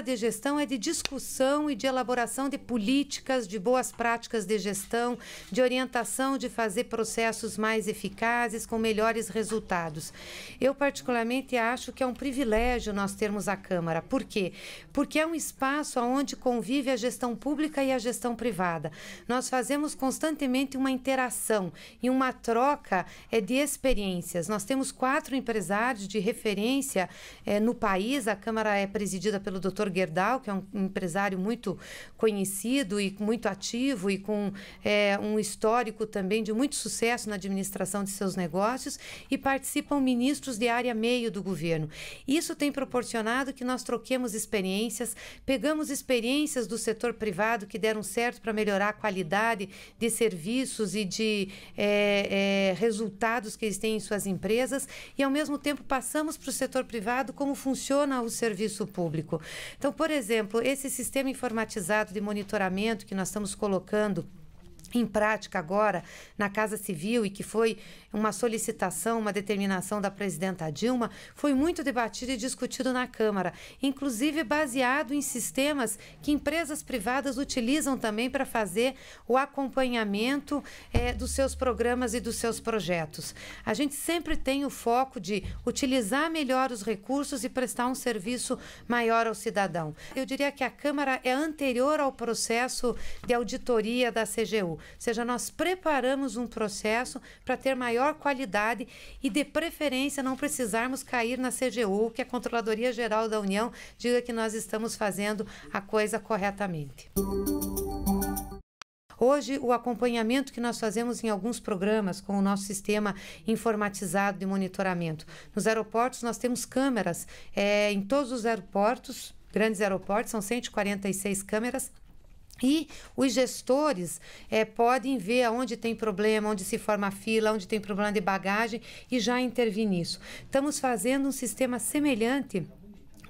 hora de gestão é de discussão e de elaboração de políticas, de boas práticas de gestão, de orientação de fazer processos mais eficazes, com melhores resultados. Eu, particularmente, acho que é um privilégio nós termos a Câmara. Por quê? Porque é um espaço onde convive a gestão pública e a gestão privada. Nós fazemos constantemente uma interação e uma troca é, de experiências. Nós temos quatro empresários de referência é, no país, a Câmara é presidida pelo Dr. Vitor Gerdau, que é um empresário muito conhecido e muito ativo e com é, um histórico também de muito sucesso na administração de seus negócios, e participam ministros de área meio do governo. Isso tem proporcionado que nós troquemos experiências, pegamos experiências do setor privado que deram certo para melhorar a qualidade de serviços e de é, é, resultados que eles têm em suas empresas e, ao mesmo tempo, passamos para o setor privado como funciona o serviço público. Então, por exemplo, esse sistema informatizado de monitoramento que nós estamos colocando em prática agora na Casa Civil e que foi uma solicitação, uma determinação da presidenta Dilma, foi muito debatido e discutido na Câmara, inclusive baseado em sistemas que empresas privadas utilizam também para fazer o acompanhamento é, dos seus programas e dos seus projetos. A gente sempre tem o foco de utilizar melhor os recursos e prestar um serviço maior ao cidadão. Eu diria que a Câmara é anterior ao processo de auditoria da CGU. Ou seja, nós preparamos um processo para ter maior qualidade e, de preferência, não precisarmos cair na CGU, que a Controladoria Geral da União diga que nós estamos fazendo a coisa corretamente. Hoje, o acompanhamento que nós fazemos em alguns programas com o nosso sistema informatizado de monitoramento. Nos aeroportos, nós temos câmeras é, em todos os aeroportos, grandes aeroportos, são 146 câmeras e os gestores é, podem ver onde tem problema, onde se forma fila, onde tem problema de bagagem e já intervir nisso. Estamos fazendo um sistema semelhante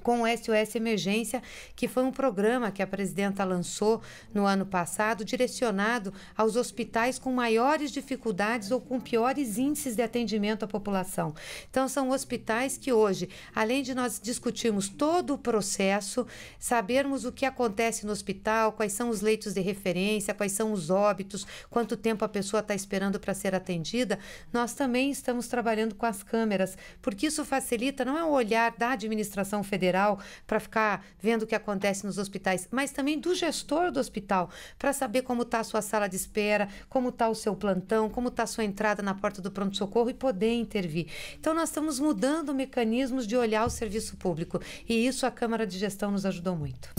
com o SOS Emergência, que foi um programa que a presidenta lançou no ano passado, direcionado aos hospitais com maiores dificuldades ou com piores índices de atendimento à população. Então, são hospitais que hoje, além de nós discutirmos todo o processo, sabermos o que acontece no hospital, quais são os leitos de referência, quais são os óbitos, quanto tempo a pessoa está esperando para ser atendida, nós também estamos trabalhando com as câmeras, porque isso facilita, não é o olhar da administração federal, geral, para ficar vendo o que acontece nos hospitais, mas também do gestor do hospital, para saber como está a sua sala de espera, como está o seu plantão, como está a sua entrada na porta do pronto-socorro e poder intervir. Então, nós estamos mudando mecanismos de olhar o serviço público e isso a Câmara de Gestão nos ajudou muito.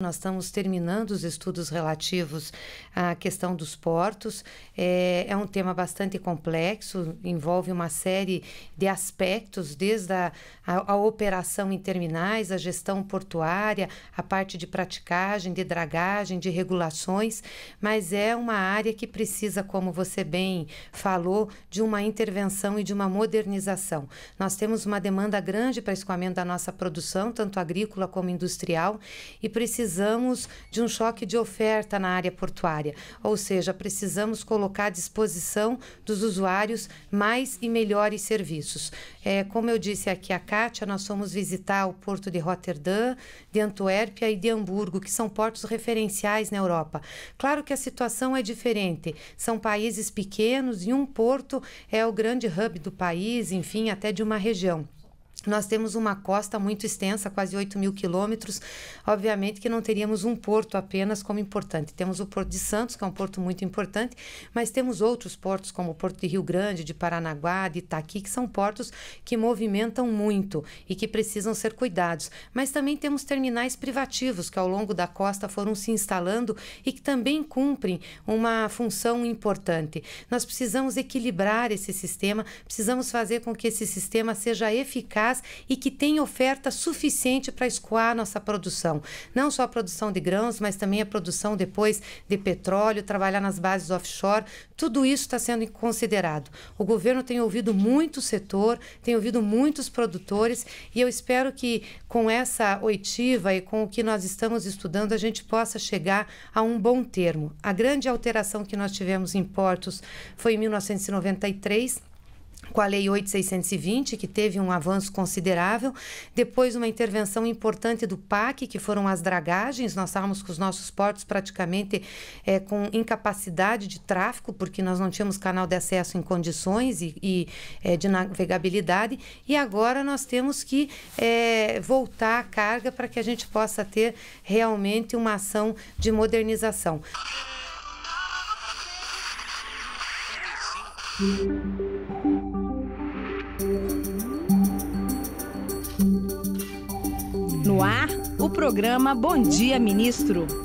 Nós estamos terminando os estudos relativos à questão dos portos. É, é, um tema bastante complexo, envolve uma série de aspectos, desde a, a, a, operação em terminais, a gestão portuária, a parte de praticagem, de dragagem, de regulações, mas é uma área que precisa, como você bem falou, de uma intervenção e de uma modernização. Nós temos uma demanda grande para escoamento da nossa produção, tanto agrícola como industrial, e precisamos precisamos de um choque de oferta na área portuária, ou seja, precisamos colocar à disposição dos usuários mais e melhores serviços. É, como eu disse aqui a Kátia, nós fomos visitar o porto de Roterdã, de Antuérpia e de Hamburgo, que são portos referenciais na Europa. Claro que a situação é diferente, são países pequenos e um porto é o grande hub do país, enfim, até de uma região. Nós temos uma costa muito extensa, quase 8 mil quilômetros. Obviamente que não teríamos um porto apenas como importante. Temos o Porto de Santos, que é um porto muito importante, mas temos outros portos, como o Porto de Rio Grande, de Paranaguá, de Itaqui, que são portos que movimentam muito e que precisam ser cuidados. Mas também temos terminais privativos que, ao longo da costa, foram se instalando e que também cumprem uma função importante. Nós precisamos equilibrar esse sistema, precisamos fazer com que esse sistema seja eficaz e que tem oferta suficiente para escoar nossa produção. Não só a produção de grãos, mas também a produção depois de petróleo, trabalhar nas bases offshore. Tudo isso está sendo considerado. O governo tem ouvido muito o setor, tem ouvido muitos produtores e eu espero que com essa oitiva e com o que nós estamos estudando, a gente possa chegar a um bom termo. A grande alteração que nós tivemos em portos foi em 1993 com a Lei 8620, que teve um avanço considerável, depois uma intervenção importante do PAC, que foram as dragagens, nós estávamos com os nossos portos praticamente é, com incapacidade de tráfego, porque nós não tínhamos canal de acesso em condições e, e é, de navegabilidade, e agora nós temos que é, voltar a carga para que a gente possa ter realmente uma ação de modernização. Música o programa Bom Dia Ministro.